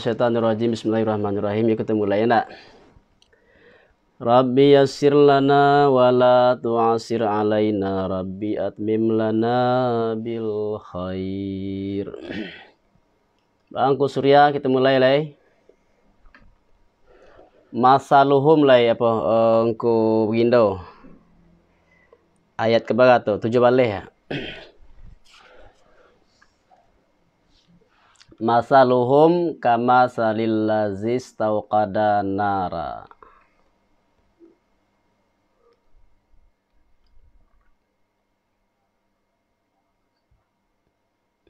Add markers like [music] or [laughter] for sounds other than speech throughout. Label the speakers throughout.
Speaker 1: Minasyaitonirrajim. Bismillahirrahmanirrahim. Ya ketemu lah ya nak. Rabbi yassir lana wa la tu'asir alaina Rabbi atmim lana bil khair Bangku Surya kita mulai lai Masaluhum lai apa eh, engku uh, begindo Ayat ke berapa tu? Tujuh balik ya Masaluhum kama salillazis tauqada nara.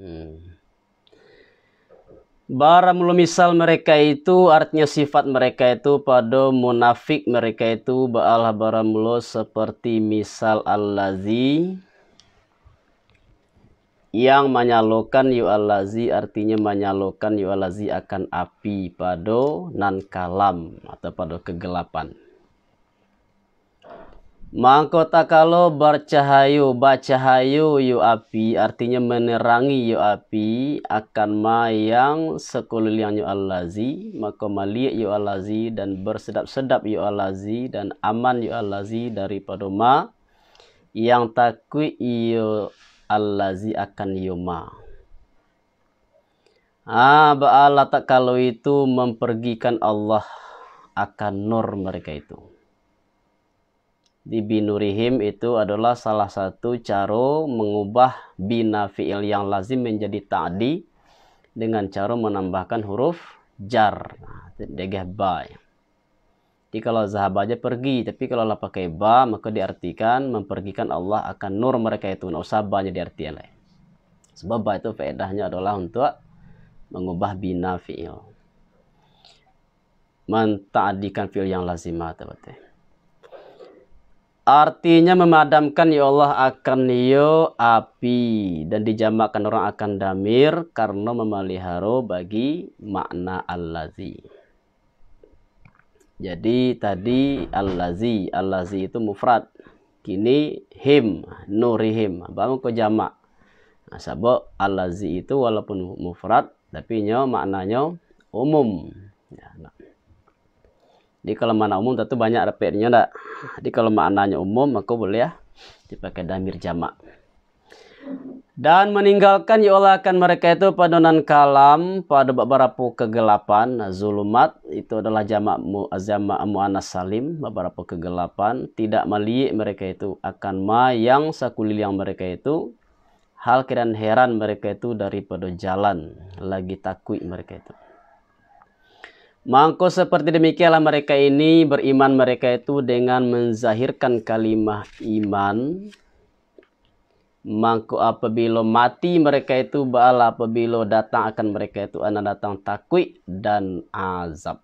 Speaker 1: Hmm. mulu misal mereka itu artinya sifat mereka itu pada munafik mereka itu ba'al mulu seperti misal allazi yang menyalurkan yu'alazi artinya menyalurkan yu'alazi akan api pada nan kalam atau pada kegelapan. Mangkota kalau bercahayu, bercahayu yu api artinya menerangi yu api akan ma yang sekeliling yu alazi, maka maliak yu alazi dan bersedap-sedap yu alazi dan aman yu alazi daripada ma yang takwi yu allazi akan yoma ah Allah tak kalau itu mempergikan Allah akan nur mereka itu di binurihim itu adalah salah satu cara mengubah bina fi'il yang lazim menjadi ta'di dengan cara menambahkan huruf jar. Nah, Degah bay. Ya. Jadi kalau zahab pergi, tapi kalau lah pakai ba maka diartikan mempergikan Allah akan nur mereka itu. Nah, usah diartikan lah. Sebab ba itu faedahnya adalah untuk mengubah bina fi'il. Mentaadikan fi'il yang lazimah. tepatnya Artinya memadamkan ya Allah akan yo api dan dijamakkan orang akan damir karena memelihara bagi makna lazim. Jadi tadi al al allazi itu mufrad. Kini him, nurihim. Baru ke jamak. Nah, al allazi itu walaupun mufrad tapi nyo maknanya umum. Ya, nah. Jadi kalau mana umum tentu banyak repetnya ndak. Jadi kalau maknanya umum maka boleh ya dipakai damir jama dan meninggalkan akan mereka itu padonan kalam pada beberapa kegelapan. Zulumat itu adalah jamak azama mu'annas salim. Beberapa kegelapan. Tidak meliik mereka itu akan ma yang sakulil yang mereka itu. Hal kiran heran mereka itu daripada jalan. Lagi takui mereka itu. Mangko seperti demikianlah mereka ini beriman mereka itu dengan menzahirkan kalimah iman Mangku apabila mati mereka itu bala apabila datang akan mereka itu anak datang takwi dan azab.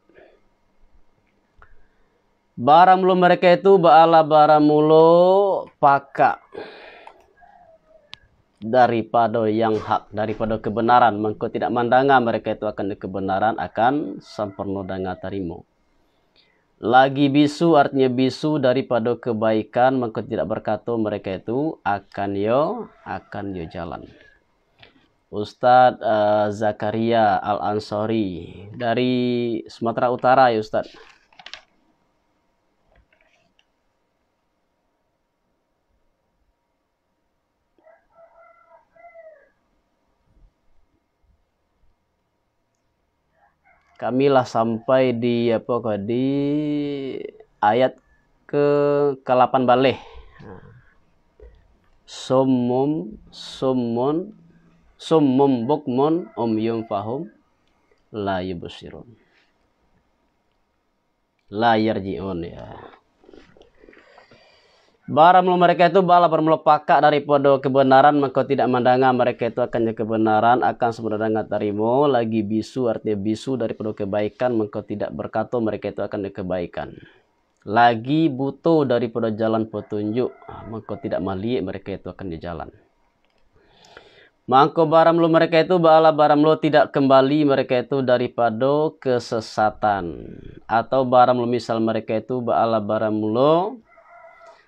Speaker 1: Baramulu mereka itu bala baramulu pakak daripada yang hak daripada kebenaran mangku tidak mandanga mereka itu akan kebenaran akan sempurna dengan tarimu lagi bisu artinya bisu daripada kebaikan maka tidak berkata mereka itu akan yo akan yo jalan. Ustadz uh, eh, Zakaria Al Ansori dari Sumatera Utara ya Ustadz. kamilah sampai di apa di ayat ke ke-8 balik. Nah. Summum summun summum bukmun yum fahum la yubsirun. La yarji'un ya melu mereka itu bala pakak dari podo kebenaran maka tidak mandanga mereka itu akannya kebenaran akan sebenarnya tarimo lagi bisu arti bisu dari podo kebaikan maka tidak berkata mereka itu akan kebaikan lagi butuh dari podo jalan petunjuk maka tidak mali mereka itu akan di jalan Mangko barang melu mereka itu bala baram melu tidak kembali mereka itu daripada kesesatan atau barang melu misal mereka itu bala baram melu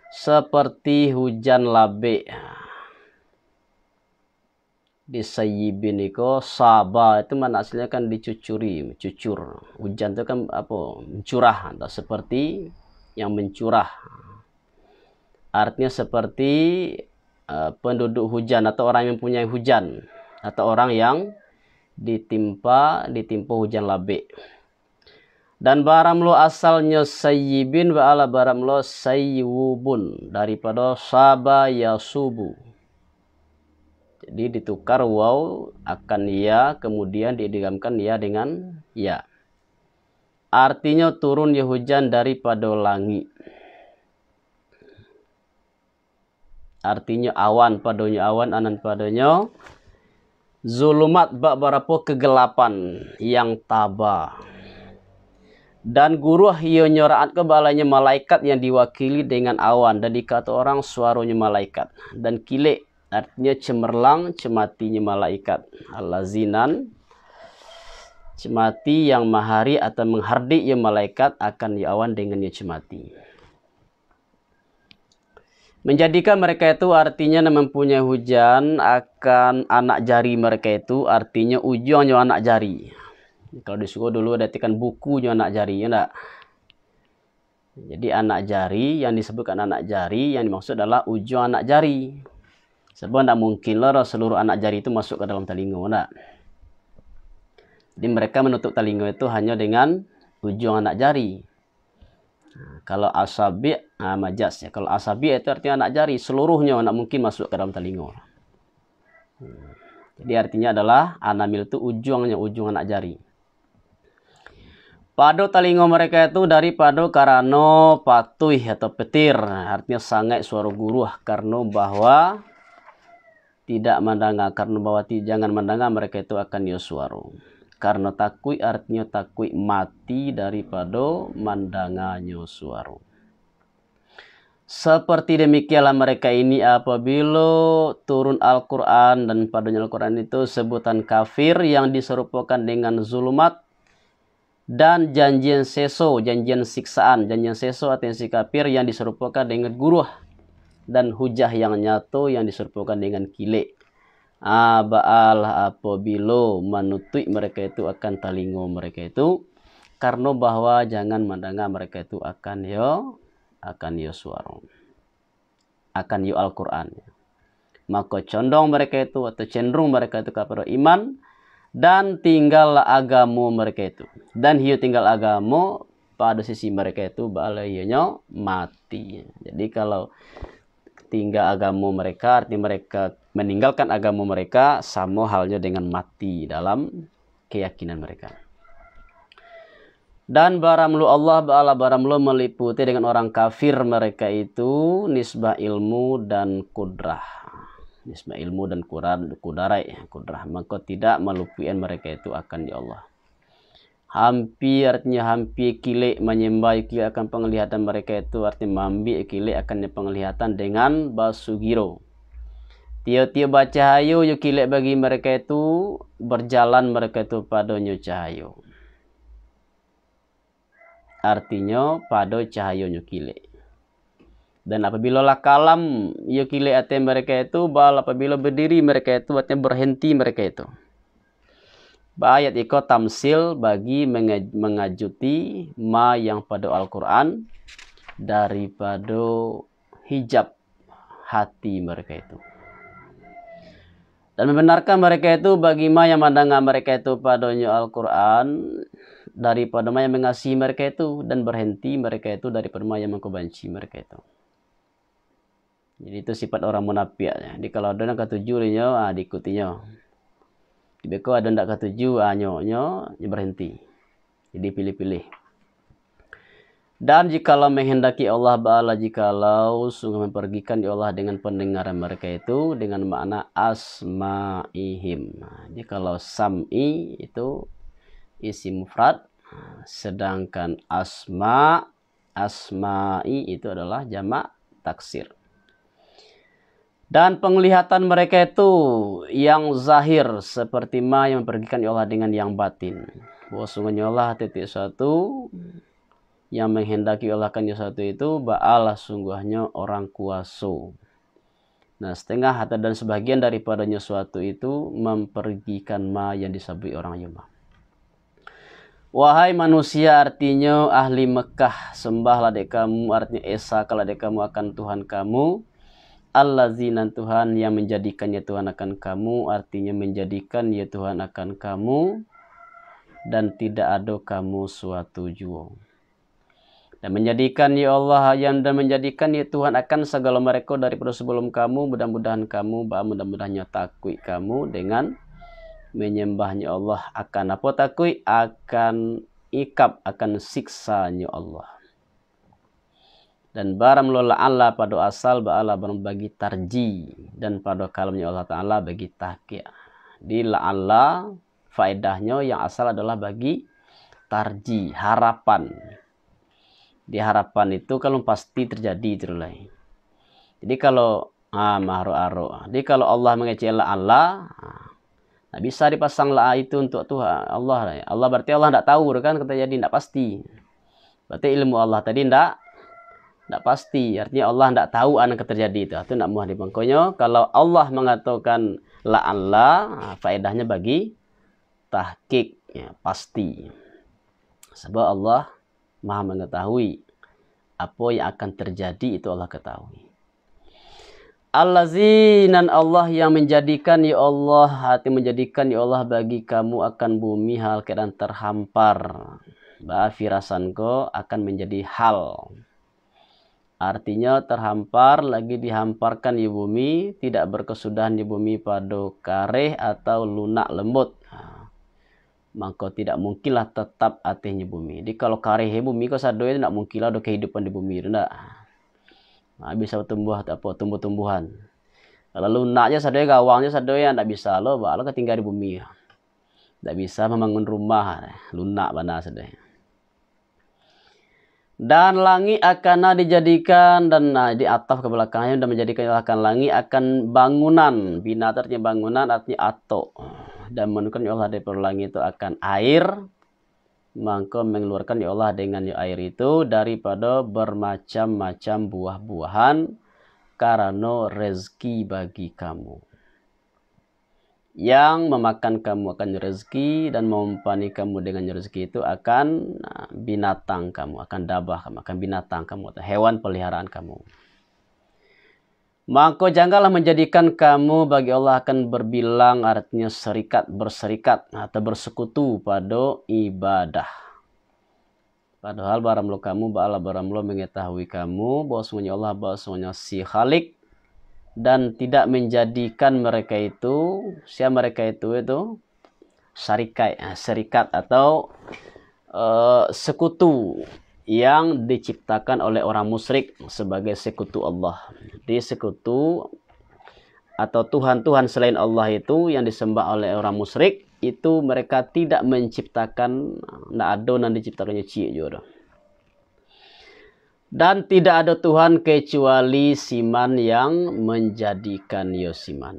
Speaker 1: seperti hujan labe di sayyibin itu sabah itu mana hasilnya kan dicucuri cucur hujan itu kan apa mencurah atau seperti yang mencurah artinya seperti uh, penduduk hujan atau orang yang punya hujan atau orang yang ditimpa ditimpa hujan labe dan baram lo asalnya sayyibin wa ala baram lo sayyubun. Daripada ya subuh Jadi ditukar waw akan ya kemudian diidgamkan ya dengan ya. Artinya turun ya hujan daripada langit. Artinya awan padonya awan anan padonya. Zulumat bak barapo kegelapan yang tabah. Dan guru hiyo nyoraat kebalanya malaikat yang diwakili dengan awan. Dan dikata orang suaranya malaikat. Dan kile artinya cemerlang cematinya malaikat. Alazinan cemati yang mahari atau menghardik ya malaikat akan diawan ya awan dengan ya cemati. Menjadikan mereka itu artinya mempunyai hujan akan anak jari mereka itu artinya ujungnya anak jari. Kalau disuruh dulu ada tekan buku juga anak jari, ya enggak? Jadi anak jari yang disebutkan anak jari yang dimaksud adalah ujung anak jari. Sebab tidak mungkin lah seluruh anak jari itu masuk ke dalam telinga, enggak? Ya Jadi mereka menutup telinga itu hanya dengan ujung anak jari. Ha, kalau asabi ah, ha, majas ya. Kalau asabi itu artinya anak jari seluruhnya tidak mungkin masuk ke dalam telinga. Hmm. Jadi artinya adalah anamil itu ujungnya ujung anak jari. Pado talingo mereka itu dari pado karano patuh atau petir. Artinya sangat suara guru ah, karno bahwa tidak mandanga karena bahwa jangan mandanga mereka itu akan yosuaru karena takui artinya takui mati daripada mandanga yosuaru seperti demikianlah mereka ini apabila turun Al-Quran dan padanya Al-Quran itu sebutan kafir yang diserupakan dengan zulumat dan janjian seso, janjian siksaan, janjian seso atensi kafir yang diserupakan dengan guruh dan hujah yang nyato yang diserupakan dengan kile. Abaal apobilo menutui mereka itu akan talingo mereka itu karena bahwa jangan mendengar mereka itu akan yo akan yo suara akan yo Al-Qur'an. Maka condong mereka itu atau cenderung mereka itu kepada iman dan tinggal agamu mereka itu dan hiu tinggal agamu pada sisi mereka itu balayanya mati jadi kalau tinggal agamu mereka arti mereka meninggalkan agamu mereka sama halnya dengan mati dalam keyakinan mereka dan baramlu Allah Ba'ala baramlu meliputi dengan orang kafir mereka itu nisbah ilmu dan kudrah Nisma ilmu dan kudarai, kudrah, maka tidak melupian mereka itu akan di Allah. Hampir artinya hampir kilik menyembah kile akan penglihatan mereka itu artinya mambi kilik akan penglihatan dengan basugiro. Tiap-tiap baca hayu yuk kilik bagi mereka itu berjalan mereka itu pada cahayu artinya pada cahayu kilik dan apabila lah kalam yukile ya ate mereka itu, bal apabila berdiri mereka itu, artinya berhenti mereka itu. Ayat iko tamsil bagi mengajuti ma yang pada Al-Quran daripada hijab hati mereka itu. Dan membenarkan mereka itu bagi ma yang pandangan mereka itu padanya Al-Quran daripada ma yang mengasihi mereka itu dan berhenti mereka itu daripada ma yang mengkubanci mereka itu. Jadi itu sifat orang munafik. Ya. Jadi kalau ada yang ketujuh nyo, ah, diikutinya. Beko ada ndak ketujuh, ah, nyo, nyo, berhenti. Jadi pilih-pilih. Dan jikalau menghendaki Allah Ba'ala jikalau sungguh mempergikan ya Allah dengan pendengaran mereka itu dengan makna asma'ihim. Nah, jikalau sam'i itu isi mufrad sedangkan asma asma'i itu adalah jamak taksir. Dan penglihatan mereka itu yang zahir seperti ma yang mempergikan Allah dengan yang batin. Bahwa Allah titik satu yang menghendaki Allah kan satu itu ba'alah sungguhnya orang kuasa. Nah setengah hata dan sebagian daripadanya suatu itu mempergikan ma yang disabui orang Yuma. Wahai manusia artinya ahli Mekah sembahlah dek kamu artinya Esa kalau dek kamu akan Tuhan kamu Allah zinan Tuhan yang menjadikannya Tuhan akan kamu artinya menjadikan ya Tuhan akan kamu dan tidak ada kamu suatu jua dan menjadikan ya Allah yang dan menjadikan ya Tuhan akan segala mereka daripada sebelum kamu mudah-mudahan kamu bahwa mudah mudahnya takui kamu dengan menyembahnya Allah akan apa takui akan ikap akan siksanya Allah dan barang lola Allah pada asal ba Allah barang bagi tarji dan pada kalamnya Allah Ta'ala bagi takia di la Allah faedahnya yang asal adalah bagi tarji harapan di harapan itu kalau pasti terjadi terulai jadi kalau ah mahru aru jadi kalau Allah mengecil Allah nah bisa dipasang la itu untuk Tuhan Allah Allah berarti Allah tidak tahu kan kita jadi tidak pasti berarti ilmu Allah tadi tidak tidak pasti. Artinya Allah tidak tahu anak terjadi itu. Itu tidak mahu dibangkonyo. Kalau Allah mengatakan la Allah, faedahnya bagi tahkik ya, pasti. Sebab Allah maha mengetahui apa yang akan terjadi itu Allah ketahui. Allah Allazinan Allah yang menjadikan ya Allah hati menjadikan ya Allah bagi kamu akan bumi hal keadaan terhampar. Ba'afirasanku akan menjadi hal Artinya terhampar lagi dihamparkan di bumi, tidak berkesudahan di bumi pada kareh atau lunak lembut. Nah, maka tidak mungkinlah tetap atihnya bumi. Jadi kalau kareh bumi kau sadoi tidak mungkinlah ada kehidupan di bumi itu tidak. Nah, bisa tumbuh apa tumbuh-tumbuhan. Kalau lunaknya sadoi gawangnya sadoi ya, tidak bisa loh, lo tinggal di bumi. Tidak bisa membangun rumah, eh, lunak mana sadoi dan langit akan dijadikan dan nah, di atap ke belakangnya dan menjadikan akan langit akan bangunan binatarnya bangunan artinya ato dan menurunkan ya Allah dari langit itu akan air maka mengeluarkan ya Allah dengan ya air itu daripada bermacam-macam buah-buahan karena rezeki bagi kamu yang memakan kamu akan rezeki dan mempani kamu dengan rezeki itu akan ah, binatang kamu, akan dabah kamu, akan binatang kamu atau hewan peliharaan kamu. Maka janganlah menjadikan kamu bagi Allah akan berbilang artinya serikat, berserikat atau bersekutu pada ibadah. Padahal baramlo kamu, ba'ala baramlo mengetahui kamu bahwa semuanya Allah, bahwa semuanya si Khalik dan tidak menjadikan mereka itu siapa mereka itu itu syarikat eh, serikat atau uh, sekutu yang diciptakan oleh orang musyrik sebagai sekutu Allah. Di sekutu atau tuhan-tuhan selain Allah itu yang disembah oleh orang musyrik itu mereka tidak menciptakan nah adonan diciptakannya cie juga. Dan tidak ada Tuhan kecuali Siman yang menjadikan Yosiman.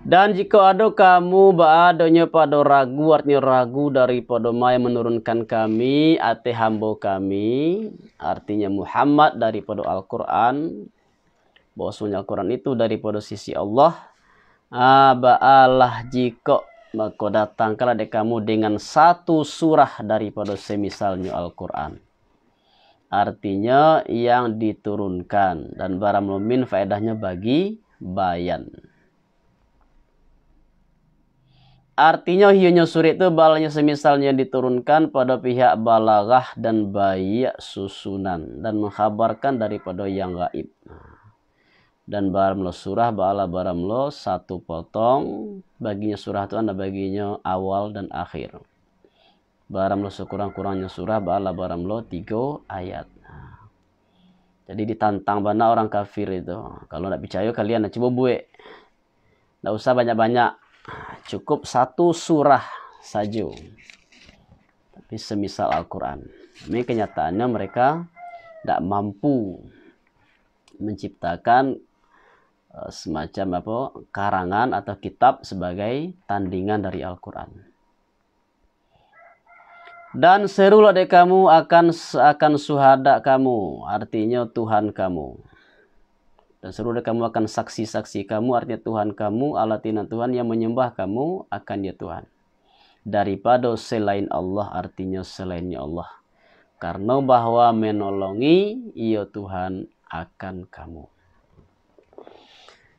Speaker 1: Dan jika ada kamu baadonya pada ragu artinya ragu dari podoma yang menurunkan kami ate hambo kami artinya Muhammad dari pada Al-Qur'an bahwasanya Al-Qur'an itu dari pada sisi Allah abaalah ah, jika maka datanglah dek kamu dengan satu surah daripada semisalnya Al-Quran. Artinya yang diturunkan dan barang mumin faedahnya bagi bayan. Artinya hiunya surit itu balanya semisalnya diturunkan pada pihak balagah dan bayi susunan dan menghabarkan daripada yang gaib. Nah dan baramlo surah ba'ala baramlo satu potong baginya surah itu anda baginya awal dan akhir baramlo sekurang-kurangnya surah ba'ala baramlo tiga ayat jadi ditantang bana orang kafir itu kalau tidak percaya kalian coba buat tidak usah banyak-banyak cukup satu surah saja tapi semisal Al-Quran ini kenyataannya mereka tidak mampu menciptakan Eh, semacam apa karangan atau kitab sebagai tandingan dari Al-Qur'an. Dan serulah deh kamu akan akan suhada kamu, artinya Tuhan kamu. Dan serulah kamu akan saksi-saksi kamu, artinya Tuhan kamu, alatina Tuhan yang menyembah kamu akan dia Tuhan. Daripada selain Allah, artinya selainnya Allah. Karena bahwa menolongi, ia Tuhan akan kamu.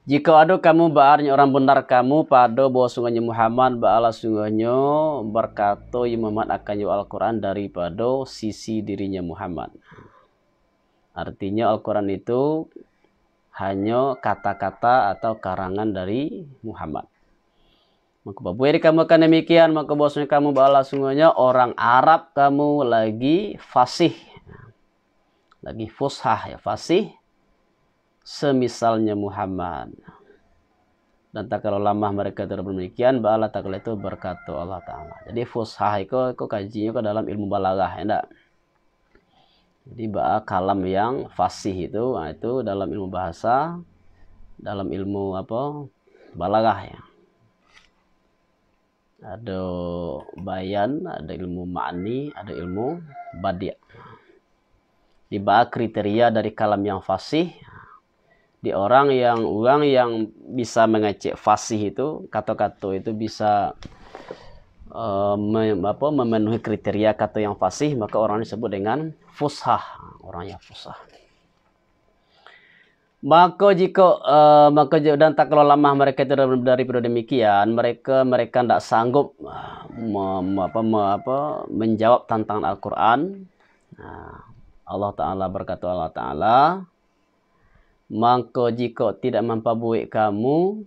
Speaker 1: Jika ada kamu baarnya orang benar kamu pada bahwa sungguhnya Muhammad baala sungguhnya berkata Muhammad akan jual Al-Quran daripada sisi dirinya Muhammad. Artinya Al-Quran itu hanya kata-kata atau karangan dari Muhammad. Maka bapak ya, kamu akan demikian, maka bosnya kamu bala sungguhnya orang Arab kamu lagi fasih. Lagi fushah ya, fasih semisalnya Muhammad. Dan tak kalau lama mereka demikian, bala tak kalau itu berkata Allah Ta'ala. Jadi fushah itu, itu kajinya ke dalam ilmu balagah, ya enggak? Jadi ba kalam yang fasih itu, nah itu dalam ilmu bahasa, dalam ilmu apa? Balagah ya. Ada bayan, ada ilmu ma'ni, ada ilmu badia Di ba kriteria dari kalam yang fasih, di orang yang uang yang bisa mengecek fasih itu kata-kata itu bisa uh, apa, memenuhi kriteria kata yang fasih maka orang disebut dengan fushah orang yang fushah maka jika uh, maka dan tak kalau lama mereka itu dari periode demikian mereka mereka tidak sanggup uh, me, apa, me, apa, menjawab tantangan Al-Quran nah, Allah Ta'ala berkata Allah Ta'ala Maka jika tidak mampu buik kamu.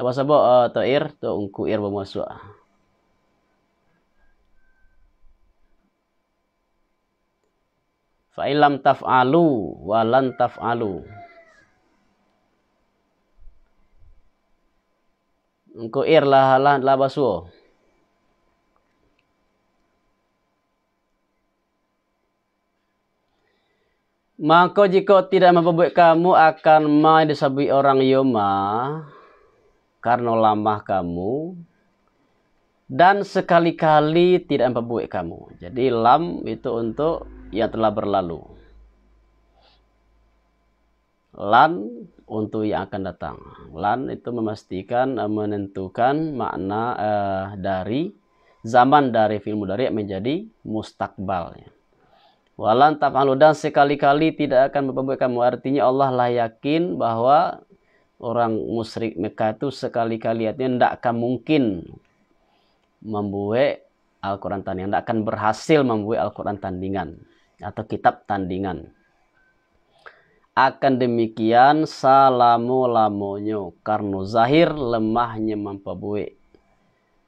Speaker 1: Apa sebab uh, eh, tak ir? Tak ungku ir bermasuk. Fa'ilam taf'alu walan taf'alu. Ungku ir lah lah, lah Maka jika tidak memperbuat kamu akan main disabui orang Yoma karena lamah kamu dan sekali-kali tidak memperbuat kamu. Jadi lam itu untuk yang telah berlalu. Lan untuk yang akan datang. Lan itu memastikan eh, menentukan makna eh, dari zaman dari film dari menjadi mustakbalnya. Walan taf'alu dan sekali-kali tidak akan berbuat kamu. Artinya Allah lah yakin bahwa orang musrik Mekah itu sekali-kali artinya tidak akan mungkin membuat Al-Quran tandingan. Tidak akan berhasil membuat Al-Quran tandingan atau kitab tandingan. Akan demikian salamu lamonyo karena zahir lemahnya mampu buat.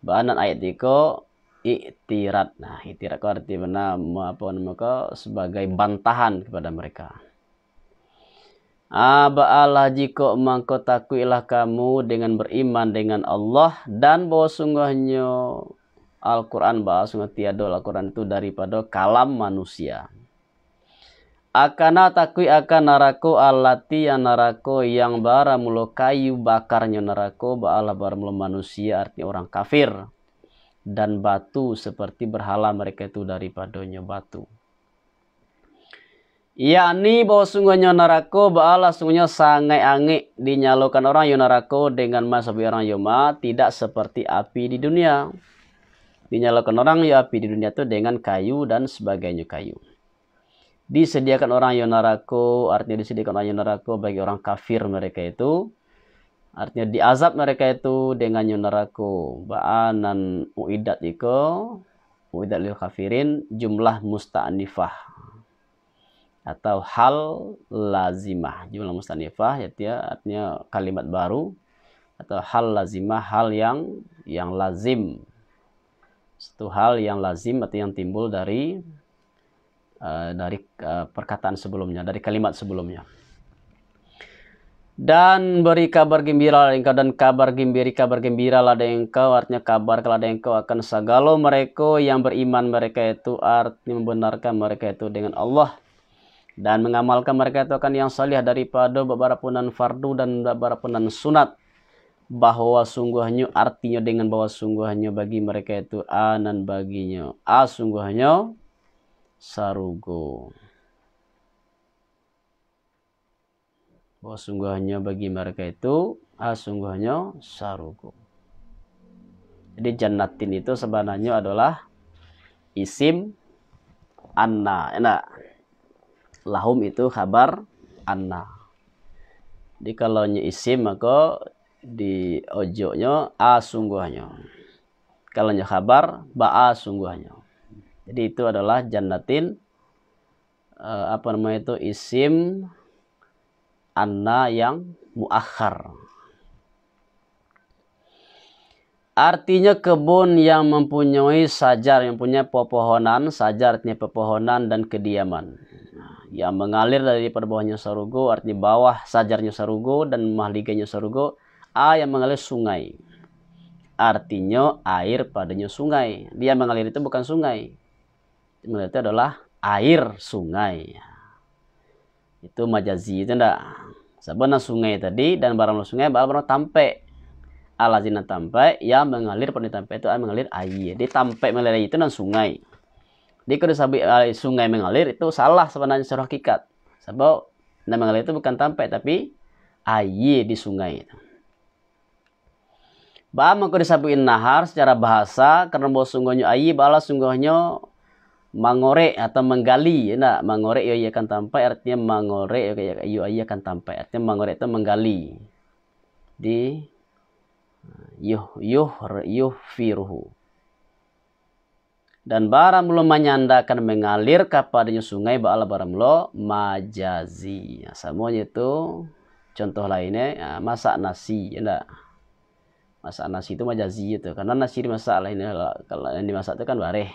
Speaker 1: Banan ayat diko iktirat. Nah, iktirat itu mana apa namanya sebagai bantahan kepada mereka. Allah jika mangko takuilah kamu dengan beriman dengan Allah dan bahwa sungguhnya Al-Quran bahwa sungguh tiada Al-Quran itu daripada kalam manusia. Akana takui akan narako alati yang narako yang bara mulo kayu bakarnya narako ba'ala bara mulo manusia artinya orang kafir dan batu seperti berhala mereka itu daripadanya batu. Yakni bahwa sungguhnya narako bala sungguhnya sangai angik dinyalakan orang yonarako dengan mas orang yoma tidak seperti api di dunia. Dinyalakan orang ya api di dunia itu dengan kayu dan sebagainya kayu. Disediakan orang yonarako artinya disediakan orang yonarako bagi orang kafir mereka itu Artinya diazab mereka itu dengan yunaraku. Ba'anan uidat iko. Uidat lil kafirin jumlah mustanifah Atau hal lazimah. Jumlah mustanifah ya, artinya, artinya kalimat baru. Atau hal lazimah, hal yang yang lazim. Satu hal yang lazim atau yang timbul dari uh, dari uh, perkataan sebelumnya, dari kalimat sebelumnya dan beri kabar gembira lah engkau dan kabar gembira kabar gembira lah engkau artinya kabar ada engkau akan segala mereka yang beriman mereka itu artinya membenarkan mereka itu dengan Allah dan mengamalkan mereka itu akan yang salih daripada beberapa punan fardu dan beberapa punan sunat bahwa sungguhnya artinya dengan bahwa sungguhnya bagi mereka itu anan baginya a sungguhnya sarugo bahwa oh, sungguhnya bagi mereka itu ah sungguhnya saruku jadi jannatin itu sebenarnya adalah isim anna enak lahum itu kabar anna jadi kalau isim maka di ojoknya a ah, sungguhnya kalau kabar ba'a ah, sungguhnya jadi itu adalah jannatin eh, apa namanya itu isim anna yang muakhar. Artinya kebun yang mempunyai sajar, yang punya pepohonan, sajar artinya pepohonan dan kediaman. Yang mengalir dari perbawahnya Sarugo, artinya bawah sajarnya Sarugo dan mahliganya Sarugo, A yang mengalir sungai. Artinya air padanya sungai. Dia mengalir itu bukan sungai. Mengalir itu adalah air sungai itu majazi itu ndak sebenarnya sungai tadi dan barang sungai barang tampe alazina tampe yang mengalir pada tampe itu mengalir air di tampe mengalir itu dan sungai di kudu sabi eh, sungai mengalir itu salah sebenarnya secara hakikat sebab nama mengalir itu bukan tampe tapi air di sungai itu Ba disabuin nahar secara bahasa karena bahwa sungguhnya air bala sungguhnya mangorek atau menggali ya nak mangorek yo ia akan tampai artinya mangorek yo ia akan tampai artinya mangorek itu menggali di yuh yuh yuh firhu dan belum menyandakan mengalir kepadanya sungai barang lo majazi ya, semuanya itu contoh lainnya ya, masak nasi ya enggak masak nasi itu majazi itu karena nasi dimasak ini kalau yang dimasak itu kan bareh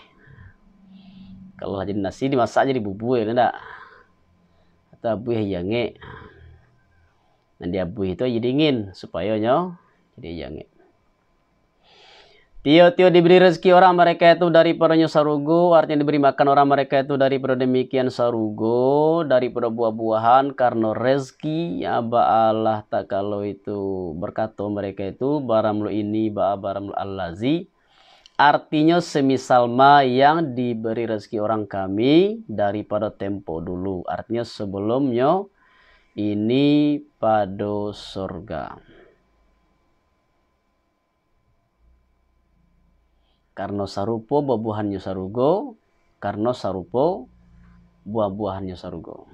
Speaker 1: kalau jadi nasi dimasak jadi bubur ndak atau abuh nah, dan dia abuh itu jadi dingin supaya nyo jadi yange Tio-tio diberi rezeki orang mereka itu dari peronya sarugo, artinya diberi makan orang mereka itu dari per demikian sarugo, dari per buah-buahan, karena rezeki, ya Allah tak kalau itu berkata mereka itu, baramlu ini, ba baramlu allazi, artinya semisal ma yang diberi rezeki orang kami daripada tempo dulu artinya sebelumnya ini pada surga karena sarupo buah-buahannya sarugo karena sarupo buah-buahannya sarugo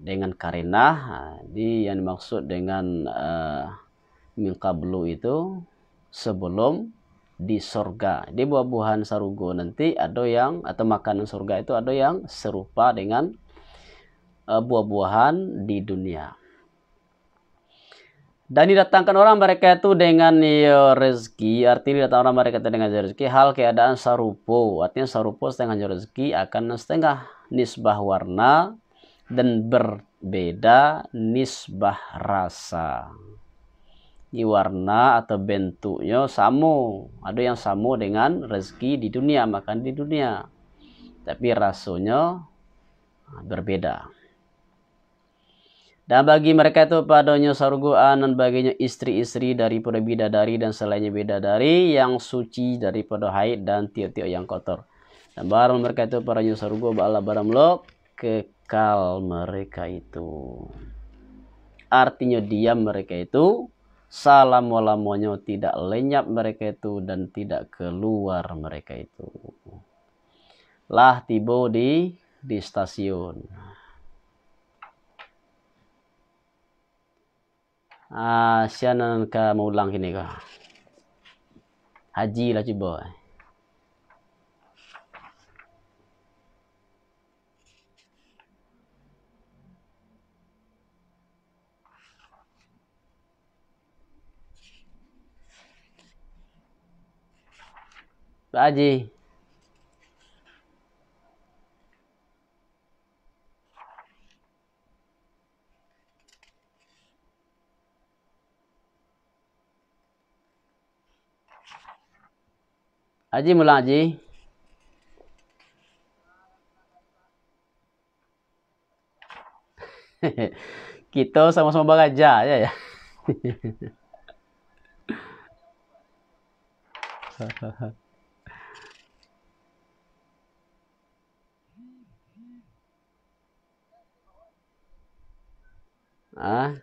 Speaker 1: dengan karenah, di yang dimaksud dengan uh, itu sebelum di surga. Di buah-buahan sarugo nanti ada yang atau makanan surga itu ada yang serupa dengan uh, buah-buahan di dunia. Dan didatangkan orang mereka itu dengan ya, rezeki. Artinya didatangkan orang mereka itu dengan rezeki. Hal keadaan sarupo. Artinya sarupo setengah rezeki akan setengah nisbah warna dan berbeda nisbah rasa di warna atau bentuknya sama ada yang sama dengan rezeki di dunia makan di dunia tapi rasanya ah, berbeda dan bagi mereka itu padanya sarguan dan baginya istri-istri daripada bidadari dan selainnya bidadari yang suci daripada haid dan tiap-tiap yang kotor. Dan barang mereka itu padanya sargu bala barang lo kekal mereka itu. Artinya diam mereka itu salam wala walamonyo tidak lenyap mereka itu dan tidak keluar mereka itu lah tibo di di stasiun ah sianan ka ulang ini kah haji lah cuba Pak Haji. Haji mula Haji. [laughs] Kita sama-sama belajar ya. ya. Ha ha ha. 啊。